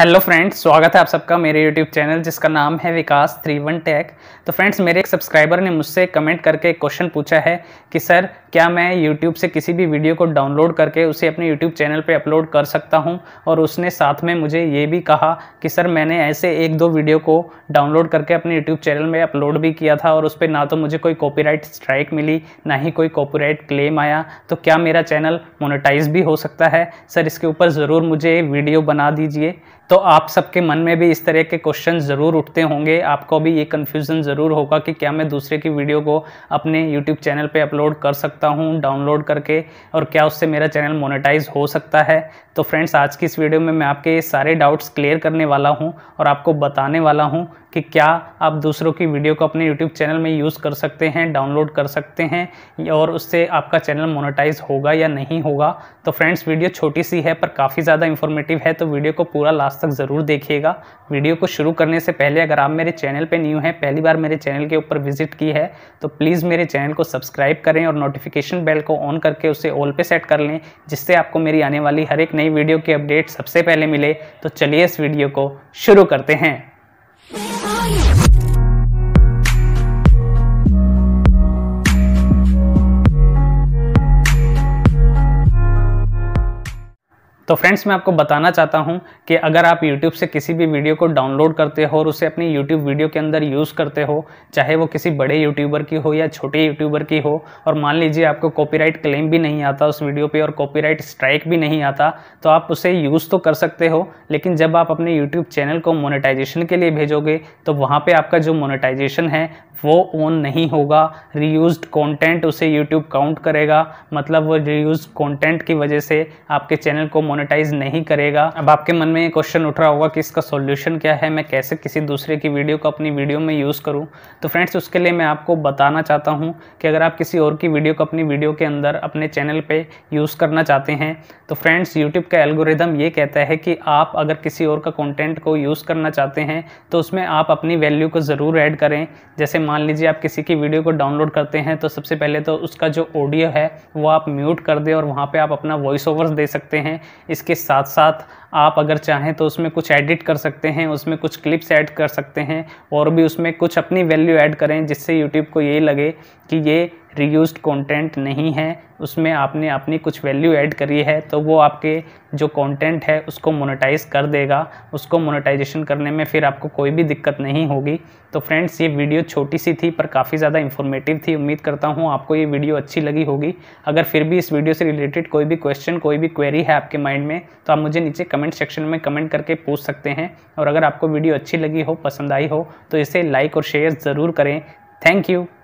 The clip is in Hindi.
हेलो फ्रेंड्स स्वागत है आप सबका मेरे यूट्यूब चैनल जिसका नाम है विकास थ्री वन टैक तो फ्रेंड्स मेरे एक सब्सक्राइबर ने मुझसे कमेंट करके एक क्वेश्चन पूछा है कि सर क्या मैं यूट्यूब से किसी भी वीडियो को डाउनलोड करके उसे अपने यूट्यूब चैनल पे अपलोड कर सकता हूं और उसने साथ में मुझे ये भी कहा कि सर मैंने ऐसे एक दो वीडियो को डाउनलोड करके अपने यूट्यूब चैनल में अपलोड भी किया था और उस पर ना तो मुझे कोई कॉपीराइट स्ट्राइक मिली ना ही कोई कॉपीराइट क्लेम आया तो क्या मेरा चैनल मोनिटाइज भी हो सकता है सर इसके ऊपर ज़रूर मुझे वीडियो बना दीजिए तो आप सबके मन में भी इस तरह के क्वेश्चन ज़रूर उठते होंगे आपको भी ये कन्फ्यूज़न ज़रूर होगा कि क्या मैं दूसरे की वीडियो को अपने यूट्यूब चैनल पर अपलोड कर सकता हूँ डाउनलोड करके और क्या उससे मेरा चैनल मोनेटाइज हो सकता है तो फ्रेंड्स आज की इस वीडियो में मैं आपके ये सारे डाउट्स क्लियर करने वाला हूँ और आपको बताने वाला हूँ कि क्या आप दूसरों की वीडियो को अपने YouTube चैनल में यूज़ कर सकते हैं डाउनलोड कर सकते हैं और उससे आपका चैनल मोनेटाइज होगा या नहीं होगा तो फ्रेंड्स वीडियो छोटी सी है पर काफ़ी ज़्यादा इन्फॉर्मेटिव है तो वीडियो को पूरा लास्ट तक ज़रूर देखिएगा वीडियो को शुरू करने से पहले अगर आप मेरे चैनल पर न्यू हैं पहली बार मेरे चैनल के ऊपर विजिट की है तो प्लीज़ मेरे चैनल को सब्सक्राइब करें और नोटिफिकेशन बेल को ऑन करके उसे ऑल पे सेट कर लें जिससे आपको मेरी आने वाली हर एक नई वीडियो की अपडेट सबसे पहले मिले तो चलिए इस वीडियो को शुरू करते हैं तो फ्रेंड्स मैं आपको बताना चाहता हूँ कि अगर आप यूट्यूब से किसी भी वीडियो को डाउनलोड करते हो और उसे अपनी यूट्यूब वीडियो के अंदर यूज़ करते हो चाहे वो किसी बड़े यूट्यूबर की हो या छोटे यूट्यूबर की हो और मान लीजिए आपको कॉपीराइट क्लेम भी नहीं आता उस वीडियो पे और कॉपीराइट स्ट्राइक भी नहीं आता तो आप उसे यूज़ तो कर सकते हो लेकिन जब आप अपने यूट्यूब चैनल को मोनिटाइजेशन के लिए भेजोगे तो वहाँ पर आपका जो मोनिटाइजेशन है वो ऑन नहीं होगा रीयूज कॉन्टेंट उसे यूट्यूब काउंट करेगा मतलब वो रीयूज कॉन्टेंट की वजह से आपके चैनल को मोनेटाइज नहीं करेगा अब आपके मन में ये क्वेश्चन उठ रहा होगा कि इसका सोल्यूशन क्या है मैं कैसे किसी दूसरे की वीडियो को अपनी वीडियो में यूज़ करूँ तो फ्रेंड्स उसके लिए मैं आपको बताना चाहता हूँ कि अगर आप किसी और की वीडियो को अपनी वीडियो के अंदर अपने चैनल पर यूज़ करना चाहते हैं तो फ्रेंड्स यूट्यूब का एल्गोरिदम ये कहता है कि आप अगर किसी और का कॉन्टेंट को यूज़ करना चाहते हैं तो उसमें आप अपनी वैल्यू को ज़रूर ऐड करें जैसे मान लीजिए आप किसी की वीडियो को डाउनलोड करते हैं तो सबसे पहले तो उसका जो ऑडियो है वो आप म्यूट कर दें और वहाँ पर आप अपना वॉइस ओवर्स दे सकते हैं इसके साथ साथ आप अगर चाहें तो उसमें कुछ एडिट कर सकते हैं उसमें कुछ क्लिप्स ऐड कर सकते हैं और भी उसमें कुछ अपनी वैल्यू ऐड करें जिससे यूट्यूब को ये लगे कि ये रीयूज कंटेंट नहीं है उसमें आपने अपनी कुछ वैल्यू ऐड करी है तो वो आपके जो कंटेंट है उसको मोनेटाइज कर देगा उसको मोनेटाइजेशन करने में फिर आपको कोई भी दिक्कत नहीं होगी तो फ्रेंड्स ये वीडियो छोटी सी थी पर काफ़ी ज़्यादा इन्फॉर्मेटिव थी उम्मीद करता हूँ आपको ये वीडियो अच्छी लगी होगी अगर फिर भी इस वीडियो से रिलेटेड कोई भी क्वेश्चन कोई भी क्वेरी है आपके माइंड में तो आप मुझे नीचे कमेंट सेक्शन में कमेंट करके पूछ सकते हैं और अगर आपको वीडियो अच्छी लगी हो पसंद आई हो तो इसे लाइक और शेयर ज़रूर करें थैंक यू